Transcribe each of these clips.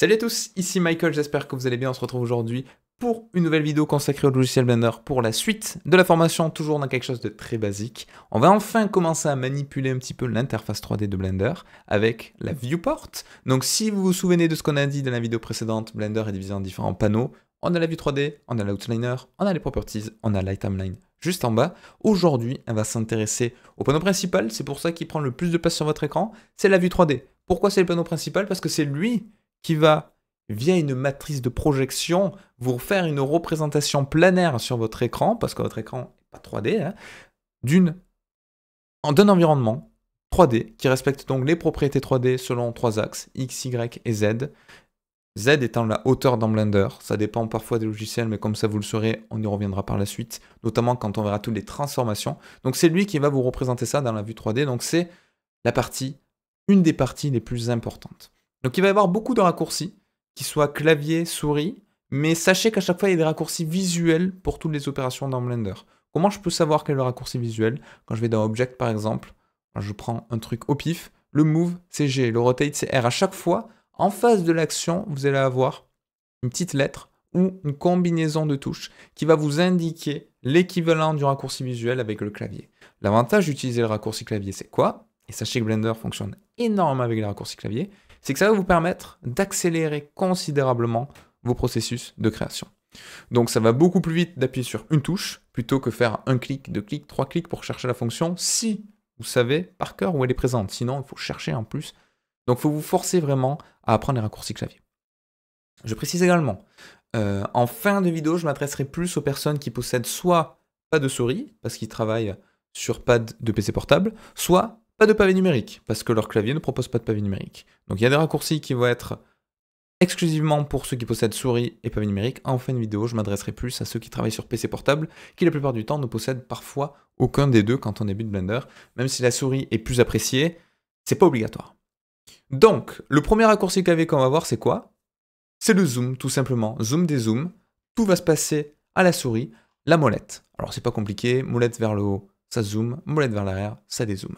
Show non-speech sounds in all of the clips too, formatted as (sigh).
Salut à tous, ici Michael, j'espère que vous allez bien, on se retrouve aujourd'hui pour une nouvelle vidéo consacrée au logiciel Blender pour la suite de la formation, toujours dans quelque chose de très basique. On va enfin commencer à manipuler un petit peu l'interface 3D de Blender avec la viewport. Donc si vous vous souvenez de ce qu'on a dit dans la vidéo précédente, Blender est divisé en différents panneaux. On a la vue 3D, on a l'outliner, on a les properties, on a l'itemline juste en bas. Aujourd'hui, on va s'intéresser au panneau principal, c'est pour ça qu'il prend le plus de place sur votre écran, c'est la vue 3D. Pourquoi c'est le panneau principal Parce que c'est lui qui va, via une matrice de projection, vous faire une représentation planaire sur votre écran, parce que votre écran n'est pas 3D, hein, d'un environnement 3D qui respecte donc les propriétés 3D selon trois axes, X, Y et Z. Z étant la hauteur dans Blender, ça dépend parfois des logiciels, mais comme ça vous le saurez, on y reviendra par la suite, notamment quand on verra toutes les transformations. Donc c'est lui qui va vous représenter ça dans la vue 3D, donc c'est la partie, une des parties les plus importantes. Donc il va y avoir beaucoup de raccourcis, qu'ils soient clavier, souris, mais sachez qu'à chaque fois il y a des raccourcis visuels pour toutes les opérations dans Blender. Comment je peux savoir quel est le raccourci visuel Quand je vais dans Object par exemple, je prends un truc au pif, le Move c'est G, le Rotate c'est R. À chaque fois, en face de l'action, vous allez avoir une petite lettre ou une combinaison de touches qui va vous indiquer l'équivalent du raccourci visuel avec le clavier. L'avantage d'utiliser le raccourci clavier, c'est quoi Et sachez que Blender fonctionne énormément avec les raccourcis clavier c'est que ça va vous permettre d'accélérer considérablement vos processus de création. Donc ça va beaucoup plus vite d'appuyer sur une touche plutôt que faire un clic, deux clics, trois clics pour chercher la fonction si vous savez par cœur où elle est présente. Sinon, il faut chercher en plus. Donc il faut vous forcer vraiment à apprendre les raccourcis clavier. Je précise également, euh, en fin de vidéo, je m'adresserai plus aux personnes qui possèdent soit pas de souris, parce qu'ils travaillent sur pad de PC portable, soit pas de pavé numérique, parce que leur clavier ne propose pas de pavé numérique. Donc il y a des raccourcis qui vont être exclusivement pour ceux qui possèdent souris et pavé numérique. En fin de vidéo, je m'adresserai plus à ceux qui travaillent sur PC portable, qui la plupart du temps ne possèdent parfois aucun des deux quand on débute Blender. Même si la souris est plus appréciée, c'est pas obligatoire. Donc, le premier raccourci clavier qu'on va voir, c'est quoi C'est le zoom, tout simplement. Zoom des zooms. Tout va se passer à la souris, la molette. Alors, c'est pas compliqué. Molette vers le haut, ça zoom, Molette vers l'arrière, ça dézoome.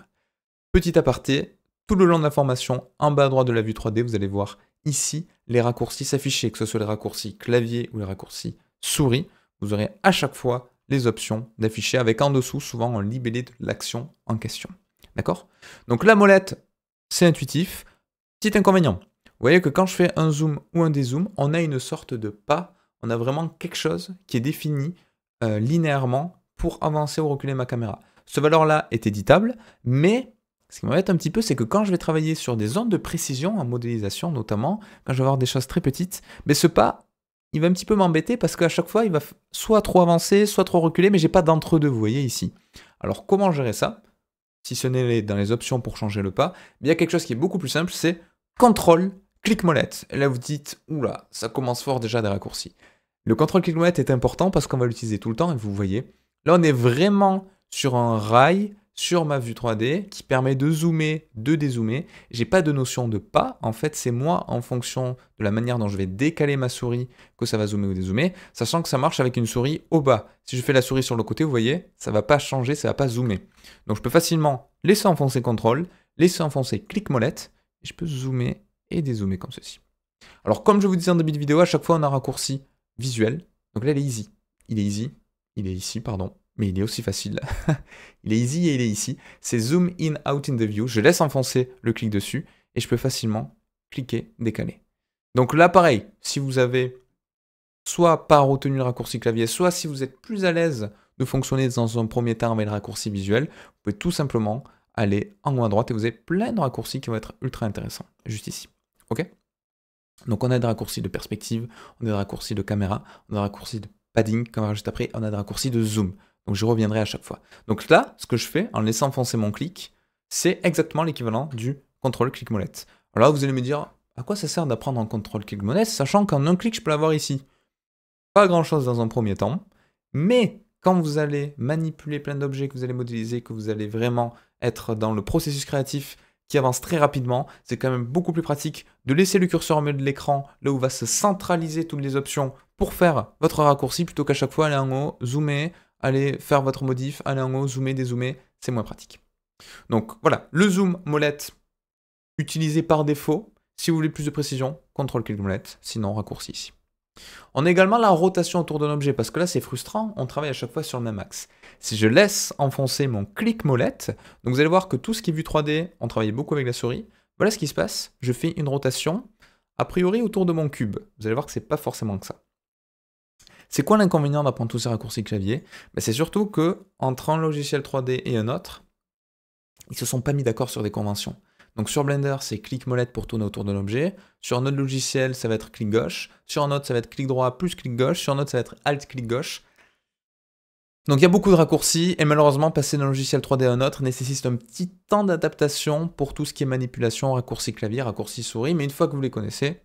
Petit aparté, tout le long de la formation, en bas à droite de la vue 3D, vous allez voir ici les raccourcis s'afficher, que ce soit les raccourcis clavier ou les raccourcis souris. Vous aurez à chaque fois les options d'afficher avec en dessous souvent un libellé de l'action en question. D'accord Donc la molette, c'est intuitif. Petit inconvénient, vous voyez que quand je fais un zoom ou un dézoom, on a une sorte de pas, on a vraiment quelque chose qui est défini euh, linéairement pour avancer ou reculer ma caméra. Ce valeur-là est éditable, mais ce qui m'embête un petit peu, c'est que quand je vais travailler sur des zones de précision, en modélisation notamment, quand ben, je vais avoir des choses très petites, mais ce pas, il va un petit peu m'embêter parce qu'à chaque fois, il va soit trop avancer, soit trop reculer, mais j'ai pas d'entre-deux, vous voyez ici. Alors comment gérer ça Si ce n'est dans les options pour changer le pas, il y a quelque chose qui est beaucoup plus simple, c'est ctrl clic molette. Et là, vous dites, oula, ça commence fort déjà des raccourcis. Le ctrl clic molette est important parce qu'on va l'utiliser tout le temps et vous voyez, là, on est vraiment sur un rail sur ma vue 3D qui permet de zoomer, de dézoomer. J'ai pas de notion de pas. En fait, c'est moi en fonction de la manière dont je vais décaler ma souris que ça va zoomer ou dézoomer, sachant que ça marche avec une souris au bas. Si je fais la souris sur le côté, vous voyez, ça va pas changer, ça va pas zoomer. Donc je peux facilement laisser enfoncer contrôle, laisser enfoncer clic molette et je peux zoomer et dézoomer comme ceci. Alors comme je vous disais en début de vidéo, à chaque fois on a un raccourci visuel. Donc là, il est easy. Il est easy. Il est ici, pardon mais il est aussi facile. (laughs) il est easy et il est ici. C'est Zoom in, out in the view. Je laisse enfoncer le clic dessus et je peux facilement cliquer, décaler. Donc là, pareil, si vous avez soit pas retenu le raccourci clavier, soit si vous êtes plus à l'aise de fonctionner dans un premier temps avec le raccourci visuel, vous pouvez tout simplement aller en haut à droite et vous avez plein de raccourcis qui vont être ultra intéressants, juste ici. Ok Donc on a des raccourcis de perspective, on a des raccourcis de caméra, on a des raccourcis de padding, comme on juste après, on a des raccourcis de zoom. Donc je reviendrai à chaque fois. Donc là, ce que je fais en laissant foncer mon clic, c'est exactement l'équivalent du contrôle clic molette. Alors là, vous allez me dire, à quoi ça sert d'apprendre un contrôle clic molette, sachant qu'en un clic, je peux l'avoir ici Pas grand-chose dans un premier temps, mais quand vous allez manipuler plein d'objets, que vous allez modéliser, que vous allez vraiment être dans le processus créatif qui avance très rapidement, c'est quand même beaucoup plus pratique de laisser le curseur au milieu de l'écran, là où va se centraliser toutes les options pour faire votre raccourci, plutôt qu'à chaque fois aller en haut, zoomer, allez faire votre modif, allez en haut, zoomer, dézoomer, c'est moins pratique. Donc voilà, le zoom molette utilisé par défaut. Si vous voulez plus de précision, contrôle clic molette, sinon raccourci ici. On a également la rotation autour d'un objet, parce que là c'est frustrant, on travaille à chaque fois sur le même axe. Si je laisse enfoncer mon clic molette, donc vous allez voir que tout ce qui est vu 3D, on travaillait beaucoup avec la souris, voilà ce qui se passe, je fais une rotation, a priori autour de mon cube. Vous allez voir que ce c'est pas forcément que ça. C'est quoi l'inconvénient d'apprendre tous ces raccourcis clavier ben, C'est surtout que entre un logiciel 3D et un autre, ils ne se sont pas mis d'accord sur des conventions. Donc sur Blender, c'est clic molette pour tourner autour de l'objet. Sur un autre logiciel, ça va être clic gauche. Sur un autre, ça va être clic droit plus clic gauche. Sur un autre, ça va être alt clic gauche. Donc il y a beaucoup de raccourcis et malheureusement passer d'un logiciel 3D à un autre nécessite un petit temps d'adaptation pour tout ce qui est manipulation, raccourci clavier, raccourci souris, mais une fois que vous les connaissez,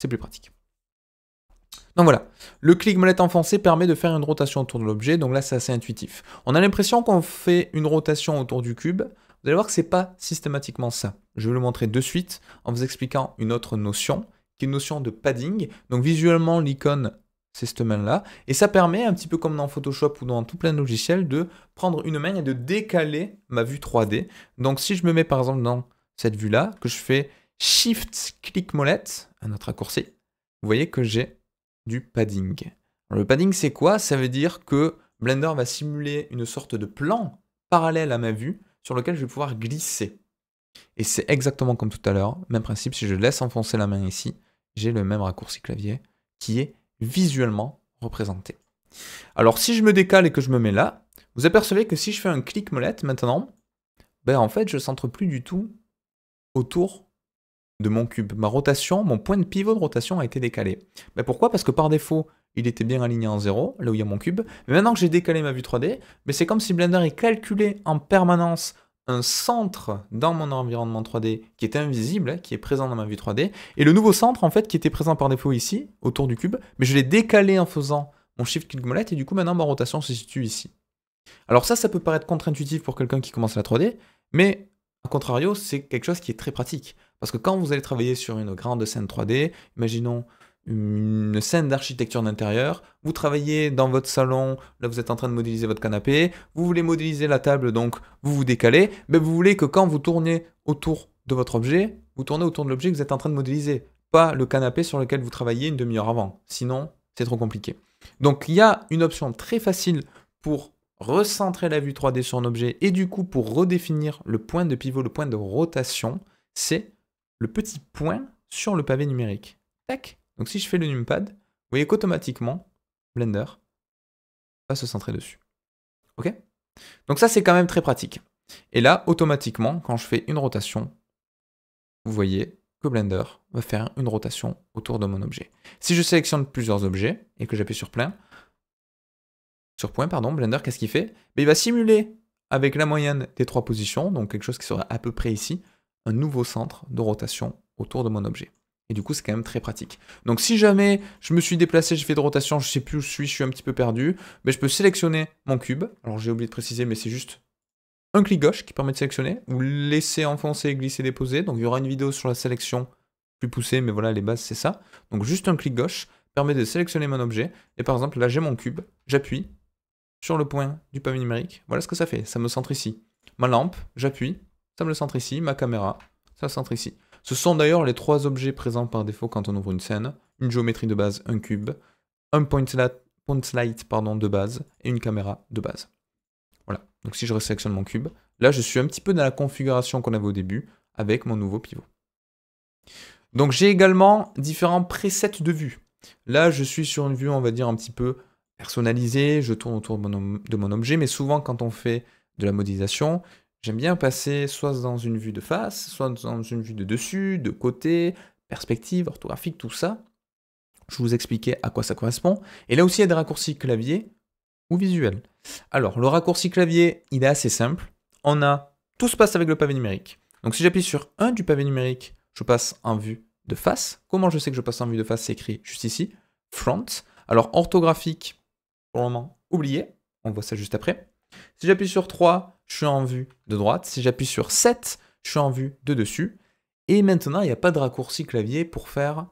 c'est plus pratique. Donc voilà, le clic molette enfoncé permet de faire une rotation autour de l'objet, donc là c'est assez intuitif. On a l'impression qu'on fait une rotation autour du cube, vous allez voir que c'est pas systématiquement ça. Je vais le montrer de suite en vous expliquant une autre notion, qui est une notion de padding. Donc visuellement l'icône c'est cette main-là, et ça permet, un petit peu comme dans Photoshop ou dans tout plein de logiciels, de prendre une main et de décaler ma vue 3D. Donc si je me mets par exemple dans cette vue-là, que je fais Shift-clic molette, un autre raccourci, vous voyez que j'ai du padding. le padding, c'est quoi Ça veut dire que Blender va simuler une sorte de plan parallèle à ma vue sur lequel je vais pouvoir glisser. Et c'est exactement comme tout à l'heure, même principe, si je laisse enfoncer la main ici, j'ai le même raccourci clavier qui est visuellement représenté. Alors si je me décale et que je me mets là, vous apercevez que si je fais un clic molette maintenant, ben en fait je centre plus du tout autour de mon cube. Ma rotation, mon point de pivot de rotation a été décalé. Mais ben, pourquoi Parce que par défaut, il était bien aligné en 0, là où il y a mon cube. Mais maintenant que j'ai décalé ma vue 3D, mais ben, c'est comme si Blender calculé en permanence un centre dans mon environnement 3D qui est invisible, hein, qui est présent dans ma vue 3D, et le nouveau centre en fait qui était présent par défaut ici, autour du cube, mais je l'ai décalé en faisant mon shift click molette, et du coup maintenant ma rotation se situe ici. Alors ça, ça peut paraître contre-intuitif pour quelqu'un qui commence la 3D, mais à contrario, c'est quelque chose qui est très pratique. Parce que quand vous allez travailler sur une grande scène 3D, imaginons une scène d'architecture d'intérieur, vous travaillez dans votre salon, là vous êtes en train de modéliser votre canapé, vous voulez modéliser la table, donc vous vous décalez, mais vous voulez que quand vous tournez autour de votre objet, vous tournez autour de l'objet que vous êtes en train de modéliser, pas le canapé sur lequel vous travaillez une demi-heure avant, sinon c'est trop compliqué. Donc il y a une option très facile pour recentrer la vue 3D sur un objet et du coup pour redéfinir le point de pivot, le point de rotation, c'est le petit point sur le pavé numérique. Tac. Donc si je fais le numpad, vous voyez qu'automatiquement, Blender va se centrer dessus. OK Donc ça, c'est quand même très pratique. Et là, automatiquement, quand je fais une rotation, vous voyez que Blender va faire une rotation autour de mon objet. Si je sélectionne plusieurs objets et que j'appuie sur plein, sur point, pardon, Blender, qu'est-ce qu'il fait Il va simuler avec la moyenne des trois positions, donc quelque chose qui sera à peu près ici, un nouveau centre de rotation autour de mon objet. Et du coup, c'est quand même très pratique. Donc si jamais je me suis déplacé, j'ai fait de rotation, je sais plus où je suis, je suis un petit peu perdu, mais ben, je peux sélectionner mon cube. Alors j'ai oublié de préciser, mais c'est juste un clic gauche qui permet de sélectionner. ou laisser enfoncer, glisser, déposer. Donc il y aura une vidéo sur la sélection plus poussée, mais voilà, les bases, c'est ça. Donc juste un clic gauche permet de sélectionner mon objet. Et par exemple, là, j'ai mon cube, j'appuie sur le point du pavé numérique. Voilà ce que ça fait, ça me centre ici. Ma lampe, j'appuie, ça me le centre ici, ma caméra, ça centre ici. Ce sont d'ailleurs les trois objets présents par défaut quand on ouvre une scène. Une géométrie de base, un cube, un point, light de base et une caméra de base. Voilà, donc si je resélectionne mon cube, là je suis un petit peu dans la configuration qu'on avait au début avec mon nouveau pivot. Donc j'ai également différents presets de vue. Là je suis sur une vue on va dire un petit peu personnalisée, je tourne autour de mon, objet, mais souvent quand on fait de la modélisation, J'aime bien passer soit dans une vue de face, soit dans une vue de dessus, de côté, perspective, orthographique, tout ça. Je vous expliquer à quoi ça correspond. Et là aussi, il y a des raccourcis clavier ou visuels. Alors, le raccourci clavier, il est assez simple. On a tout se passe avec le pavé numérique. Donc, si j'appuie sur 1 du pavé numérique, je passe en vue de face. Comment je sais que je passe en vue de face C'est écrit juste ici, front. Alors, orthographique, pour le moment, oublié. On voit ça juste après. Si j'appuie sur 3, je suis en vue de droite. Si j'appuie sur 7, je suis en vue de dessus. Et maintenant, il n'y a pas de raccourci clavier pour faire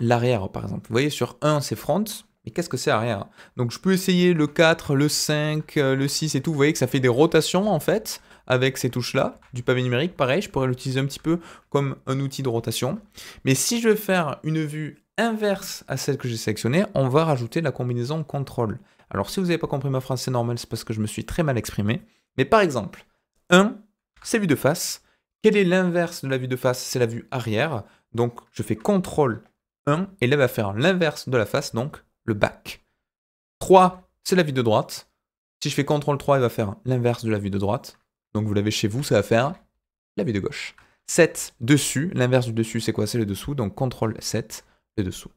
l'arrière, par exemple. Vous voyez, sur 1, c'est front. Et qu'est-ce que c'est arrière Donc, je peux essayer le 4, le 5, euh, le 6 et tout. Vous voyez que ça fait des rotations, en fait, avec ces touches-là. Du pavé numérique, pareil, je pourrais l'utiliser un petit peu comme un outil de rotation. Mais si je veux faire une vue inverse à celle que j'ai sélectionnée, on va rajouter la combinaison contrôle. Alors, si vous n'avez pas compris ma phrase, c'est normal, c'est parce que je me suis très mal exprimé. Mais par exemple, 1, c'est vue de face. Quel est l'inverse de la vue de face C'est la vue arrière. Donc je fais CTRL 1 et là va faire l'inverse de la face, donc le back. 3, c'est la vue de droite. Si je fais CTRL 3, il va faire l'inverse de la vue de droite. Donc vous l'avez chez vous, ça va faire la vue de gauche. 7, dessus. L'inverse du dessus, c'est quoi C'est le dessous. Donc CTRL 7, le dessous.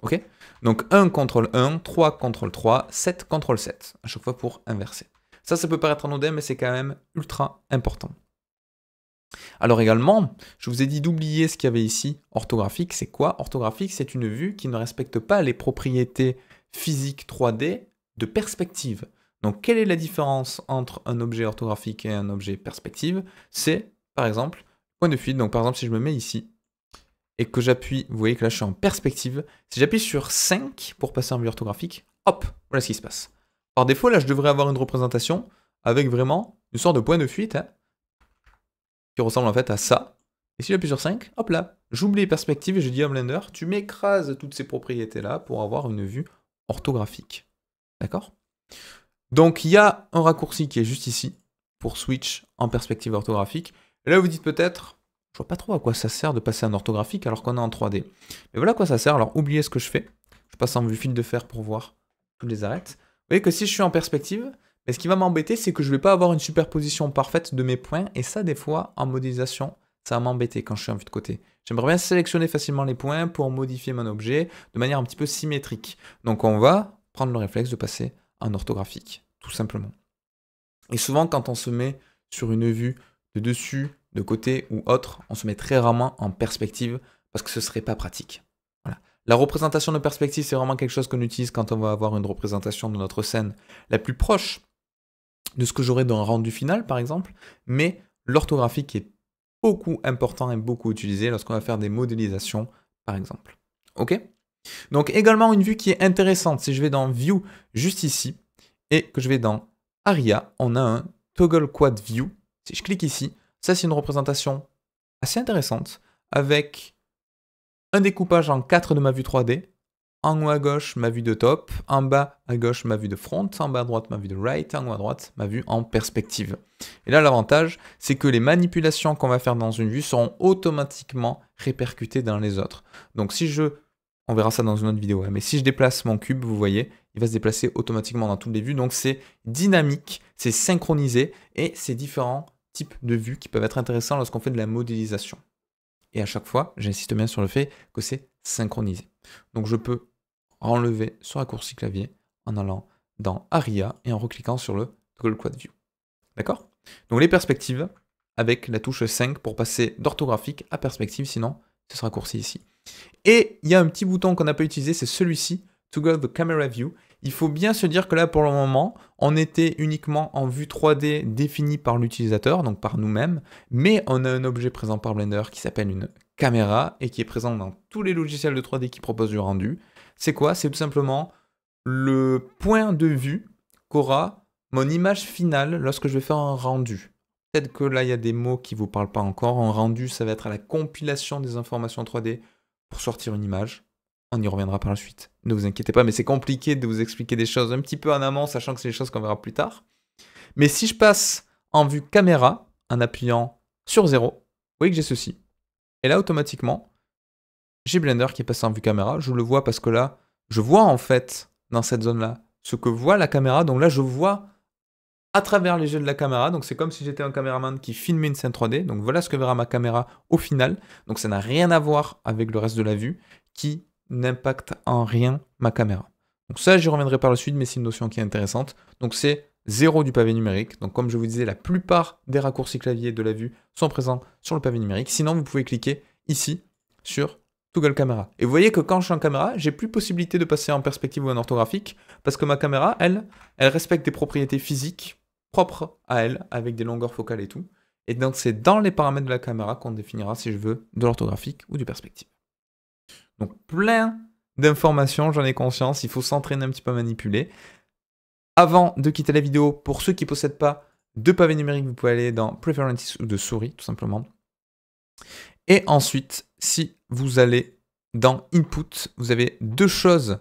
OK Donc 1, CTRL 1, 3, CTRL 3, 7, CTRL 7. À chaque fois pour inverser. Ça, ça peut paraître anodin, mais c'est quand même ultra important. Alors également, je vous ai dit d'oublier ce qu'il y avait ici. Orthographique, c'est quoi Orthographique, c'est une vue qui ne respecte pas les propriétés physiques 3D de perspective. Donc quelle est la différence entre un objet orthographique et un objet perspective C'est, par exemple, point de fuite. Donc par exemple, si je me mets ici et que j'appuie, vous voyez que là je suis en perspective. Si j'appuie sur 5 pour passer en vue orthographique, hop, voilà ce qui se passe. Par défaut, là, je devrais avoir une représentation avec vraiment une sorte de point de fuite hein, qui ressemble en fait à ça. Et si j'appuie sur 5, hop là, j'oublie Perspective et je dis à Blender, tu m'écrases toutes ces propriétés-là pour avoir une vue orthographique. D'accord Donc il y a un raccourci qui est juste ici pour switch en perspective orthographique. là vous dites peut-être, je vois pas trop à quoi ça sert de passer en orthographique alors qu'on est en 3D. Mais voilà à quoi ça sert, alors oubliez ce que je fais. Je passe en vue fil de fer pour voir toutes les arêtes. Vous voyez que si je suis en perspective, ce qui va m'embêter, c'est que je ne vais pas avoir une superposition parfaite de mes points. Et ça, des fois, en modélisation, ça va m'embêter quand je suis en vue de côté. J'aimerais bien sélectionner facilement les points pour modifier mon objet de manière un petit peu symétrique. Donc on va prendre le réflexe de passer en orthographique, tout simplement. Et souvent, quand on se met sur une vue de dessus, de côté ou autre, on se met très rarement en perspective parce que ce serait pas pratique. La représentation de perspective, c'est vraiment quelque chose qu'on utilise quand on va avoir une représentation de notre scène la plus proche de ce que j'aurai dans un rendu final, par exemple, mais l'orthographie qui est beaucoup important et beaucoup utilisé lorsqu'on va faire des modélisations, par exemple. Ok Donc également une vue qui est intéressante, si je vais dans View juste ici, et que je vais dans Aria, on a un Toggle Quad View. Si je clique ici, ça c'est une représentation assez intéressante, avec un découpage en 4 de ma vue 3D. En haut à gauche, ma vue de top. En bas à gauche, ma vue de front. En bas à droite, ma vue de right. En haut à droite, ma vue en perspective. Et là, l'avantage, c'est que les manipulations qu'on va faire dans une vue seront automatiquement répercutées dans les autres. Donc si je... On verra ça dans une autre vidéo. Hein, mais si je déplace mon cube, vous voyez, il va se déplacer automatiquement dans toutes les vues. Donc c'est dynamique, c'est synchronisé et c'est différents types de vues qui peuvent être intéressants lorsqu'on fait de la modélisation. Et à chaque fois, j'insiste bien sur le fait que c'est synchronisé. Donc je peux enlever ce raccourci clavier en allant dans ARIA et en recliquant sur le Toggle Quad View. D'accord Donc les perspectives avec la touche 5 pour passer d'orthographique à perspective, sinon ce raccourci ici. Et il y a un petit bouton qu'on n'a pas utilisé, c'est celui-ci, To go the Camera View, il faut bien se dire que là, pour le moment, on était uniquement en vue 3D définie par l'utilisateur, donc par nous-mêmes, mais on a un objet présent par Blender qui s'appelle une caméra et qui est présent dans tous les logiciels de 3D qui proposent du rendu. C'est quoi C'est tout simplement le point de vue qu'aura mon image finale lorsque je vais faire un rendu. Peut-être que là, il y a des mots qui ne vous parlent pas encore. Un rendu, ça va être à la compilation des informations 3D pour sortir une image. On y reviendra par la suite. Ne vous inquiétez pas, mais c'est compliqué de vous expliquer des choses un petit peu en amont, sachant que c'est des choses qu'on verra plus tard. Mais si je passe en vue caméra, en appuyant sur 0, vous voyez que j'ai ceci. Et là, automatiquement, j'ai Blender qui est passé en vue caméra. Je le vois parce que là, je vois en fait, dans cette zone-là, ce que voit la caméra. Donc là, je vois à travers les yeux de la caméra. Donc c'est comme si j'étais un caméraman qui filmait une scène 3D. Donc voilà ce que verra ma caméra au final. Donc ça n'a rien à voir avec le reste de la vue qui n'impacte en rien ma caméra. Donc ça, j'y reviendrai par la suite, mais c'est une notion qui est intéressante. Donc c'est zéro du pavé numérique. Donc comme je vous disais, la plupart des raccourcis clavier de la vue sont présents sur le pavé numérique. Sinon, vous pouvez cliquer ici sur Google Camera. Et vous voyez que quand je suis en caméra, j'ai plus possibilité de passer en perspective ou en orthographique, parce que ma caméra, elle, elle respecte des propriétés physiques propres à elle, avec des longueurs focales et tout. Et donc c'est dans les paramètres de la caméra qu'on définira si je veux de l'orthographique ou du perspective. Donc plein d'informations, j'en ai conscience, il faut s'entraîner un petit peu à manipuler. Avant de quitter la vidéo, pour ceux qui ne possèdent pas de pavé numérique, vous pouvez aller dans Preferences ou de souris, tout simplement. Et ensuite, si vous allez dans Input, vous avez deux choses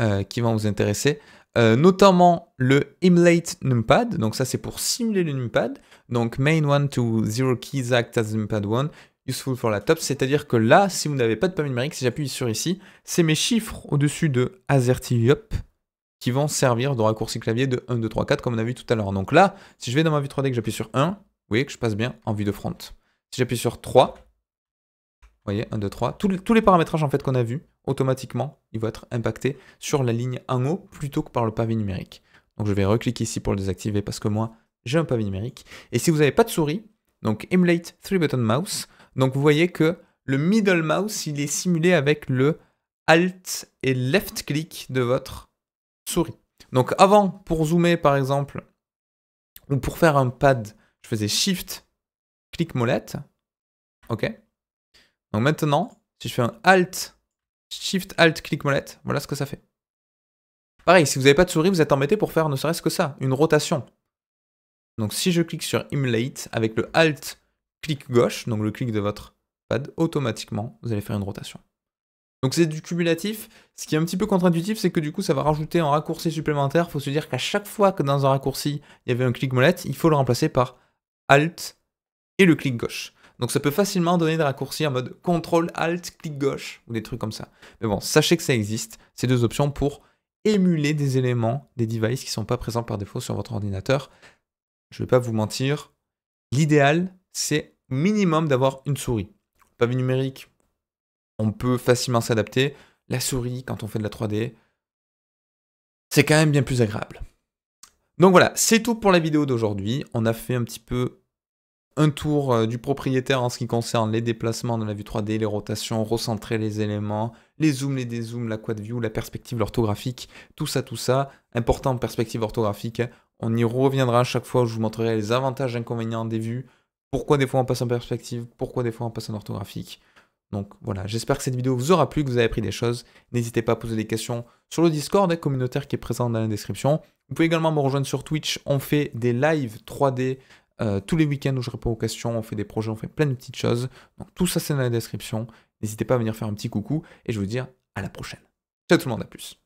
euh, qui vont vous intéresser. Euh, notamment le Emulate Numpad, donc ça c'est pour simuler le Numpad, donc main one to zero keys act as numpad 1, useful for la top, c'est-à-dire que là, si vous n'avez pas de pavé numérique, si j'appuie sur ici, c'est mes chiffres au-dessus de AZERTY UP qui vont servir de raccourci clavier de 1, 2, 3, 4 comme on a vu tout à l'heure. Donc là, si je vais dans ma vue 3D et que j'appuie sur 1, vous voyez que je passe bien en vue de front. Si j'appuie sur 3, vous voyez, 1, 2, 3, tous les, paramétrages en fait qu'on a vus, automatiquement, ils vont être impactés sur la ligne en haut plutôt que par le pavé numérique. Donc je vais recliquer ici pour le désactiver parce que moi, j'ai un pavé numérique. Et si vous n'avez pas de souris, donc Emulate 3 Button Mouse, donc vous voyez que le middle mouse, il est simulé avec le Alt et Left click de votre souris. Donc avant, pour zoomer par exemple, ou pour faire un pad, je faisais Shift, clic molette. OK Donc maintenant, si je fais un Alt, Shift, Alt, clic molette, voilà ce que ça fait. Pareil, si vous n'avez pas de souris, vous êtes embêté pour faire ne serait-ce que ça, une rotation. Donc si je clique sur Emulate avec le Alt, clic gauche, donc le clic de votre pad, automatiquement, vous allez faire une rotation. Donc c'est du cumulatif. Ce qui est un petit peu contre-intuitif, c'est que du coup, ça va rajouter un raccourci supplémentaire. Il faut se dire qu'à chaque fois que dans un raccourci, il y avait un clic molette, il faut le remplacer par Alt et le clic gauche. Donc ça peut facilement donner des raccourcis en mode CTRL, ALT, clic gauche, ou des trucs comme ça. Mais bon, sachez que ça existe, ces deux options pour émuler des éléments, des devices qui ne sont pas présents par défaut sur votre ordinateur. Je ne vais pas vous mentir, l'idéal, c'est minimum d'avoir une souris. Pas vu numérique, on peut facilement s'adapter. La souris, quand on fait de la 3D, c'est quand même bien plus agréable. Donc voilà, c'est tout pour la vidéo d'aujourd'hui. On a fait un petit peu un tour euh, du propriétaire en ce qui concerne les déplacements de la vue 3D, les rotations, recentrer les éléments, les zooms, les dézooms, la quad view, la perspective orthographique, tout ça, tout ça. Important perspective orthographique. On y reviendra à chaque fois où je vous montrerai les avantages et inconvénients des vues, pourquoi des fois on passe en perspective, pourquoi des fois on passe en orthographique. Donc voilà, j'espère que cette vidéo vous aura plu, que vous avez appris des choses. N'hésitez pas à poser des questions sur le Discord communautaire qui est présent dans la description. Vous pouvez également me rejoindre sur Twitch, on fait des lives 3D euh, tous les week-ends où je réponds aux questions, on fait des projets, on fait plein de petites choses. Donc tout ça c'est dans la description. N'hésitez pas à venir faire un petit coucou et je vous dis à la prochaine. Ciao tout le monde, à plus.